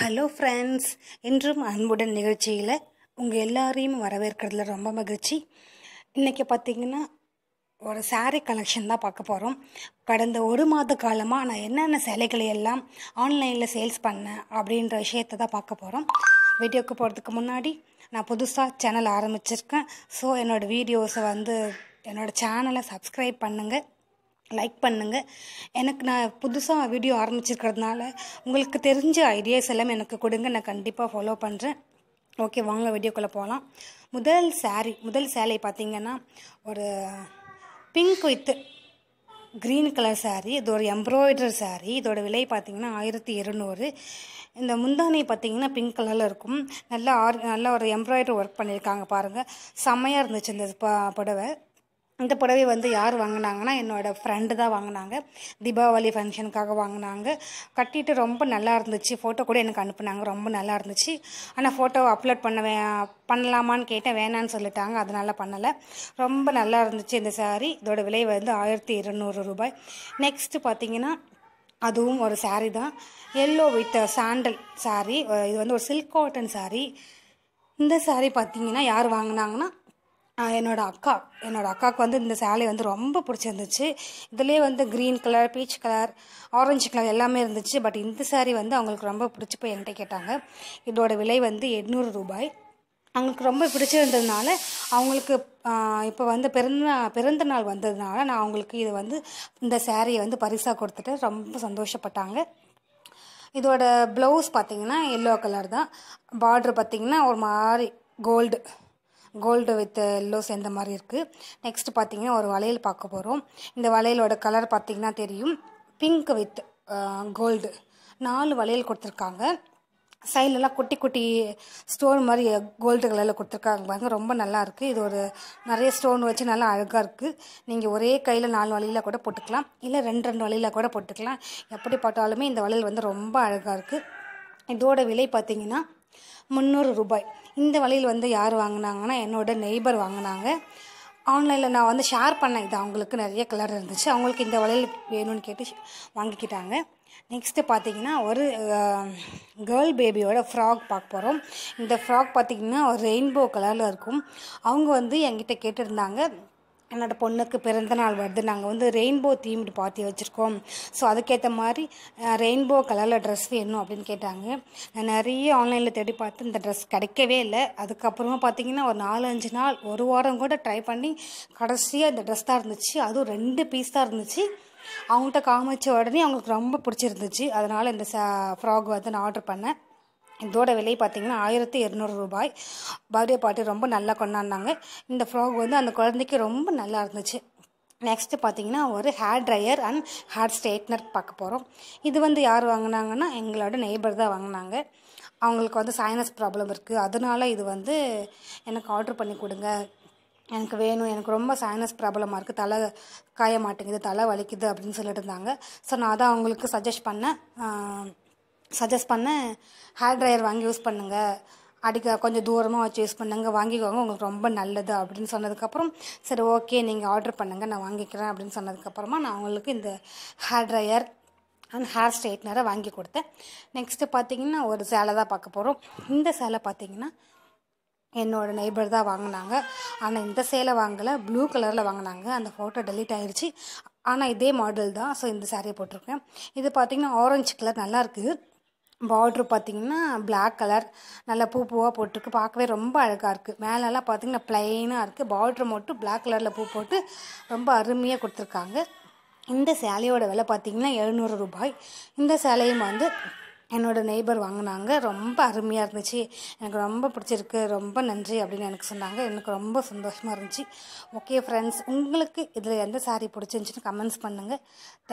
hello friends இன்றும் அன்புடன் நிகழ்ச்சியில் உங்கள் எல்லாரையும் வரவேற்கிறதுல ரொம்ப மகிழ்ச்சி இன்றைக்கி பார்த்திங்கன்னா ஒரு சாரீ கலெக்ஷன் தான் பார்க்க போகிறோம் கடந்த ஒரு மாத காலமாக நான் என்னென்ன சேலைகளை எல்லாம் ஆன்லைனில் சேல்ஸ் பண்ணேன் அப்படின்ற விஷயத்தை தான் பார்க்க போகிறோம் வீடியோக்கு போகிறதுக்கு முன்னாடி நான் புதுசாக சேனல் ஆரம்பிச்சிருக்கேன் ஸோ என்னோடய வீடியோஸை வந்து என்னோடய சேனலை சப்ஸ்கிரைப் பண்ணுங்கள் லைக் பண்ணுங்கள் எனக்கு நான் புதுசாக வீடியோ ஆரம்பிச்சிருக்கிறதுனால உங்களுக்கு தெரிஞ்ச ஐடியாஸ் எல்லாம் எனக்கு கொடுங்க நான் கண்டிப்பாக ஃபாலோ பண்ணுறேன் ஓகே வாங்க வீடியோக்குள்ளே போகலாம் முதல் சாரி முதல் சேலை பார்த்திங்கன்னா ஒரு pink with green colour sari இது ஒரு எம்ப்ராய்டர் சாரி இதோட விலை பார்த்திங்கன்னா ஆயிரத்தி இருநூறு இந்த முந்தானை பார்த்திங்கன்னா பிங்க் கலரில் இருக்கும் நல்லா ஆர் நல்லா ஒரு எம்ப்ராய்டர் ஒர்க் பண்ணியிருக்காங்க பாருங்கள் செம்மையாக இருந்துச்சு இந்த புடவை இந்த புடவை வந்து யார் வாங்கினாங்கன்னா என்னோடய ஃப்ரெண்டு தான் வாங்கினாங்க தீபாவளி ஃபங்க்ஷனுக்காக வாங்கினாங்க கட்டிட்டு ரொம்ப நல்லா இருந்துச்சு ஃபோட்டோ கூட எனக்கு அனுப்புனாங்க ரொம்ப நல்லா இருந்துச்சு ஆனால் ஃபோட்டோ அப்லோட் பண்ண வே பண்ணலாமான்னு கேட்டேன் வேணான்னு சொல்லிட்டாங்க அதனால் பண்ணலை ரொம்ப நல்லா இருந்துச்சு இந்த சாரீ இதோட விலை வந்து ஆயிரத்தி இருநூறு ரூபாய் நெக்ஸ்ட்டு பார்த்திங்கன்னா அதுவும் ஒரு சாரீ தான் எல்லோ வித் சாண்டல் சாரீ இது வந்து ஒரு சில்க் காட்டன் சாரீ இந்த சாரீ பார்த்தீங்கன்னா யார் வாங்கினாங்கன்னா என்னோடய அக்கா என்னோடய அக்காவுக்கு வந்து இந்த சேலை வந்து ரொம்ப பிடிச்சிருந்துச்சு இதிலே வந்து green colour peach colour orange colour எல்லாமே இருந்துச்சு பட் இந்த சேரீ வந்து அவங்களுக்கு ரொம்ப பிடிச்சி போய் என்கிட்ட கேட்டாங்க இதோட விலை வந்து எட்நூறு ரூபாய் அவங்களுக்கு ரொம்ப பிடிச்சிருந்ததுனால அவங்களுக்கு இப்போ வந்து பிறந்த பிறந்த நாள் வந்ததுனால நான் அவங்களுக்கு இதை வந்து இந்த சேரீயை வந்து பரிசாக கொடுத்துட்டு ரொம்ப சந்தோஷப்பட்டாங்க இதோட ப்ளவுஸ் பார்த்திங்கன்னா எல்லோ கலர் தான் பார்ட்ரு பார்த்திங்கன்னா ஒரு மாதிரி கோல்டு கோல்டு வித் எல்லோ சேர்ந்த மாதிரி இருக்குது நெக்ஸ்ட் பார்த்தீங்கன்னா ஒரு வளையல் பார்க்க போகிறோம் இந்த வளையலோட கலர் பார்த்திங்கன்னா தெரியும் பிங்க் வித் கோல்டு நாலு வளையல் கொடுத்துருக்காங்க சைட்லலாம் குட்டி குட்டி ஸ்டோன் மாதிரி கோல்டு கலரில் கொடுத்துருக்காங்க பாருங்க ரொம்ப நல்லா இருக்குது இது ஒரு நிறைய ஸ்டோன் வச்சு நல்லா அழகாக இருக்குது நீங்கள் ஒரே கையில் நாலு வழியில் கூட போட்டுக்கலாம் இல்லை ரெண்டு ரெண்டு வழியில் கூட போட்டுக்கலாம் எப்படி பார்த்தாலுமே இந்த வளையல் வந்து ரொம்ப அழகாக இருக்குது இதோட விலை பார்த்திங்கன்னா முந்நூறு ரூபாய் இந்த வழியில் வந்து யார் வாங்கினாங்கன்னா என்னோட நெய்பர் வாங்கினாங்க ஆன்லைனில் நான் வந்து ஷேர் பண்ணேன் இது அவங்களுக்கு நிறைய கலர் இருந்துச்சு அவங்களுக்கு இந்த வழியில் வேணும்னு கேட்டு வாங்கிக்கிட்டாங்க நெக்ஸ்ட்டு பார்த்தீங்கன்னா ஒரு கேர்ள் பேபியோட ஃப்ராக் பார்க்க போகிறோம் இந்த ஃப்ராக் பார்த்திங்கன்னா ஒரு ரெயின்போ கலரில் இருக்கும் அவங்க வந்து என்கிட்ட கேட்டிருந்தாங்க என்னோட பொண்ணுக்கு பிறந்த நாள் வருது நாங்கள் வந்து ரெயின்போ தீம்டு பார்ட்டி வச்சுருக்கோம் ஸோ அதுக்கேற்ற மாதிரி ரெயின்போ கலரில் ட்ரெஸ் வேணும் அப்படின்னு கேட்டாங்க நான் நிறைய ஆன்லைனில் தேடி பார்த்து இந்த ட்ரெஸ் கிடைக்கவே இல்லை அதுக்கப்புறமா பார்த்தீங்கன்னா ஒரு நாலு அஞ்சு நாள் ஒரு வாரம் கூட ட்ரை பண்ணி கடைசியாக இந்த ட்ரெஸ் தான் இருந்துச்சு அதுவும் ரெண்டு பீஸ் தான் இருந்துச்சு அவங்கள்ட்ட காமிச்ச உடனே அவங்களுக்கு ரொம்ப பிடிச்சிருந்துச்சு அதனால் இந்த ச ஃப்ராக் வந்து நான் ஆர்டர் பண்ணேன் இதோட விலை பார்த்திங்கன்னா ஆயிரத்தி இரநூறு ரூபாய் பர்த்டே பார்ட்டி ரொம்ப நல்லா கொண்டாடினாங்க இந்த ஃப்ராக் வந்து அந்த குழந்தைக்கு ரொம்ப நல்லா இருந்துச்சு நெக்ஸ்ட்டு பார்த்தீங்கன்னா ஒரு hair dryer and hair straightener பார்க்க போகிறோம் இது வந்து யார் வாங்கினாங்கன்னா எங்களோட நெய்பர் தான் வாங்கினாங்க அவங்களுக்கு வந்து சைனஸ் ப்ராப்ளம் இருக்குது அதனால இது வந்து எனக்கு ஆர்டர் பண்ணி கொடுங்க எனக்கு வேணும் எனக்கு ரொம்ப சைனஸ் ப்ராப்ளமாக இருக்குது தலை காய மாட்டேங்குது தலை வலிக்குது அப்படின்னு சொல்லிட்டு இருந்தாங்க ஸோ நான் தான் அவங்களுக்கு சஜஸ்ட் பண்ணேன் சஜஸ்ட் பண்ணேன் ஹேர் ட்ரையர் வாங்கி யூஸ் பண்ணுங்கள் அடிக்க கொஞ்சம் தூரமாக வச்சு யூஸ் பண்ணுங்கள் வாங்கிக்கோங்க உங்களுக்கு ரொம்ப நல்லது அப்படின்னு சொன்னதுக்கப்புறம் சரி ஓகே நீங்கள் ஆர்டர் பண்ணுங்கள் நான் வாங்கிக்கிறேன் அப்படின்னு சொன்னதுக்கப்புறமா நான் அவங்களுக்கு இந்த ஹேர் ட்ரையர் அண்ட் ஹேர் ஸ்ட்ரைட்னரை வாங்கி கொடுத்தேன் நெக்ஸ்ட்டு பார்த்தீங்கன்னா ஒரு சேலை தான் பார்க்க போகிறோம் இந்த சேலை பார்த்தீங்கன்னா என்னோடய நெய்பர் தான் வாங்கினாங்க ஆனால் இந்த சேலை வாங்கலை ப்ளூ கலரில் வாங்கினாங்க அந்த ஃபோட்டோ டெலீட் ஆயிடுச்சு ஆனால் இதே மாடல் தான் ஸோ இந்த சேரீயை போட்டிருக்கேன் இது பார்த்திங்கன்னா ஆரஞ்சு கலர் நல்லாயிருக்கு பார்ட்ரு பார்த்திங்கன்னா பிளாக் கலர் நல்லா பூ பூவாக போட்டிருக்கு பார்க்கவே ரொம்ப அழகாக இருக்குது மேலெல்லாம் பார்த்திங்கன்னா ப்ளைனாக இருக்குது பார்ட்ரு மட்டும் பிளாக் கலரில் பூ போட்டு ரொம்ப அருமையாக கொடுத்துருக்காங்க இந்த சேலையோட விலை பார்த்திங்கன்னா எழுநூறு ரூபாய் இந்த சேலையும் வந்து என்னோடய நெய்பர் வாங்கினாங்க ரொம்ப அருமையாக இருந்துச்சு எனக்கு ரொம்ப பிடிச்சிருக்கு ரொம்ப நன்றி அப்படின்னு எனக்கு சொன்னாங்க எனக்கு ரொம்ப சந்தோஷமாக இருந்துச்சு ஓகே ஃப்ரெண்ட்ஸ் உங்களுக்கு இதில் எந்த சாரீ பிடிச்சிருந்துச்சின்னு கமெண்ட்ஸ் பண்ணுங்கள்